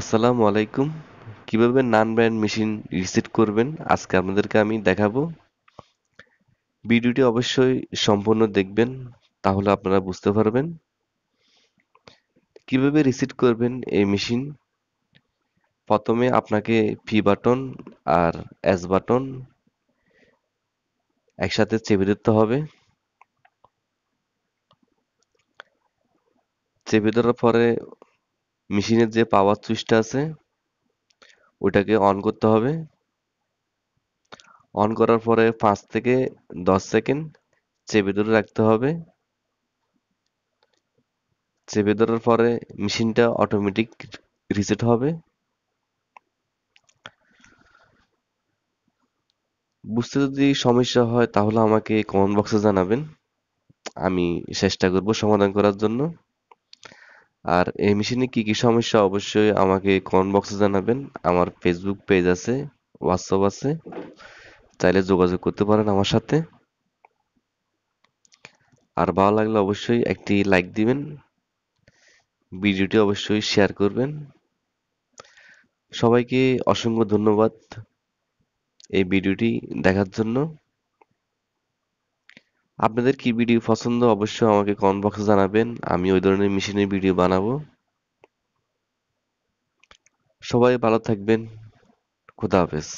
আসসালামু আলাইকুম কিভাবে নান ব্র্যান্ড মেশিন রিসেট করবেন আজকে আপনাদেরকে আমি দেখাবো ভিডিওটি অবশ্যই সম্পূর্ণ দেখবেন তাহলে আপনারা বুঝতে পারবেন কিভাবে রিসেট করবেন এই মেশিন প্রথমে আপনাকে ফি বাটন আর এস বাটন একসাথে চেপে ধরতে হবে চেপে ধরার পরে মেশিনের যে পাওয়ার সুইচটা আছে ওটাকে অন করতে হবে অন করার পরে পাঁচ থেকে দশ সেকেন্ড চেপে ধরে রাখতে হবে চেপে ধরার পরে মেশিনটা অটোমেটিক রিসেট হবে বুঝতে যদি সমস্যা হয় তাহলে আমাকে কমেন্ট বক্সে জানাবেন আমি চেষ্টা করব সমাধান করার জন্য আর এই মেশিনে কি কি সমস্যা অবশ্যই আমাকে কমেন্ট বক্সে জানাবেন আমার ফেসবুক পেজ আছে হোয়াটসঅ্যাপ আছে চাইলে যোগাযোগ করতে পারেন আমার সাথে আর ভালো লাগলে অবশ্যই একটি লাইক দিবেন ভিডিওটি অবশ্যই শেয়ার করবেন সবাইকে অসংখ্য ধন্যবাদ এই ভিডিওটি দেখার জন্য আপনাদের কি ভিডিও পছন্দ অবশ্যই আমাকে কমেন্ট বক্সে জানাবেন আমি ওই ধরনের মেশিনের ভিডিও বানাবো সবাই ভালো থাকবেন খুদা হাফেজ